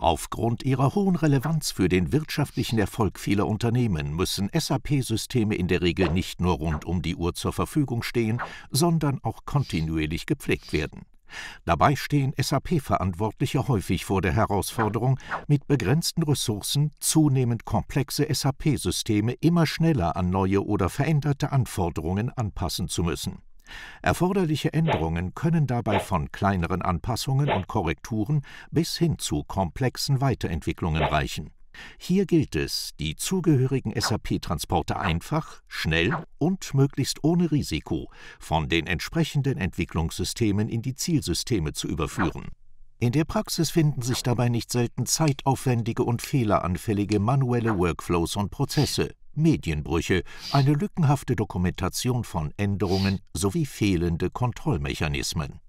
Aufgrund ihrer hohen Relevanz für den wirtschaftlichen Erfolg vieler Unternehmen müssen SAP-Systeme in der Regel nicht nur rund um die Uhr zur Verfügung stehen, sondern auch kontinuierlich gepflegt werden. Dabei stehen SAP-Verantwortliche häufig vor der Herausforderung, mit begrenzten Ressourcen zunehmend komplexe SAP-Systeme immer schneller an neue oder veränderte Anforderungen anpassen zu müssen. Erforderliche Änderungen können dabei von kleineren Anpassungen und Korrekturen bis hin zu komplexen Weiterentwicklungen reichen. Hier gilt es, die zugehörigen SAP-Transporte einfach, schnell und möglichst ohne Risiko von den entsprechenden Entwicklungssystemen in die Zielsysteme zu überführen. In der Praxis finden sich dabei nicht selten zeitaufwendige und fehleranfällige manuelle Workflows und Prozesse, Medienbrüche, eine lückenhafte Dokumentation von Änderungen sowie fehlende Kontrollmechanismen.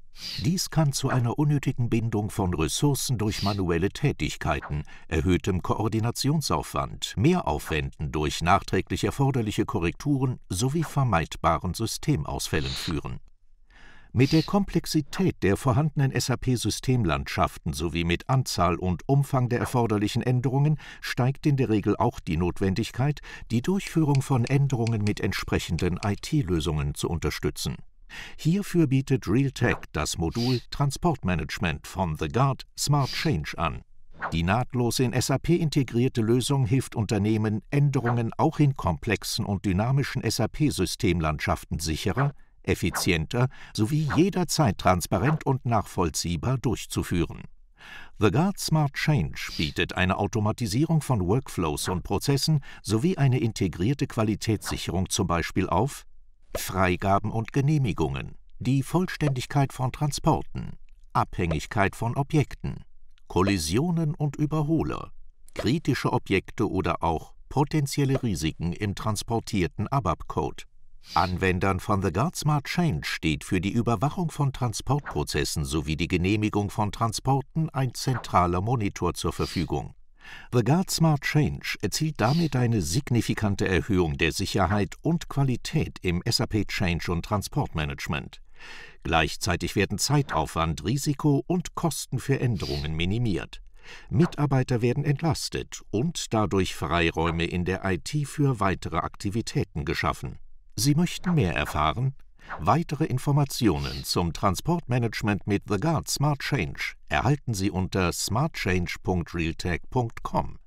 Dies kann zu einer unnötigen Bindung von Ressourcen durch manuelle Tätigkeiten, erhöhtem Koordinationsaufwand, Mehraufwänden durch nachträglich erforderliche Korrekturen sowie vermeidbaren Systemausfällen führen mit der Komplexität der vorhandenen SAP-Systemlandschaften sowie mit Anzahl und Umfang der erforderlichen Änderungen steigt in der Regel auch die Notwendigkeit, die Durchführung von Änderungen mit entsprechenden IT-Lösungen zu unterstützen. Hierfür bietet Realtek das Modul Transportmanagement von The Guard Smart Change an. Die nahtlos in SAP integrierte Lösung hilft Unternehmen, Änderungen auch in komplexen und dynamischen SAP-Systemlandschaften sicherer, effizienter sowie jederzeit transparent und nachvollziehbar durchzuführen. The Guard Smart Change bietet eine Automatisierung von Workflows und Prozessen sowie eine integrierte Qualitätssicherung zum Beispiel auf Freigaben und Genehmigungen, die Vollständigkeit von Transporten, Abhängigkeit von Objekten, Kollisionen und Überholer, kritische Objekte oder auch potenzielle Risiken im transportierten ABAP-Code, Anwendern von The Guard Smart Change steht für die Überwachung von Transportprozessen sowie die Genehmigung von Transporten ein zentraler Monitor zur Verfügung. The Guard Smart Change erzielt damit eine signifikante Erhöhung der Sicherheit und Qualität im SAP Change und Transportmanagement. Gleichzeitig werden Zeitaufwand, Risiko und Kosten für Änderungen minimiert. Mitarbeiter werden entlastet und dadurch Freiräume in der IT für weitere Aktivitäten geschaffen. Sie möchten mehr erfahren? Weitere Informationen zum Transportmanagement mit The Guard Smart Change erhalten Sie unter smartchange.realtech.com.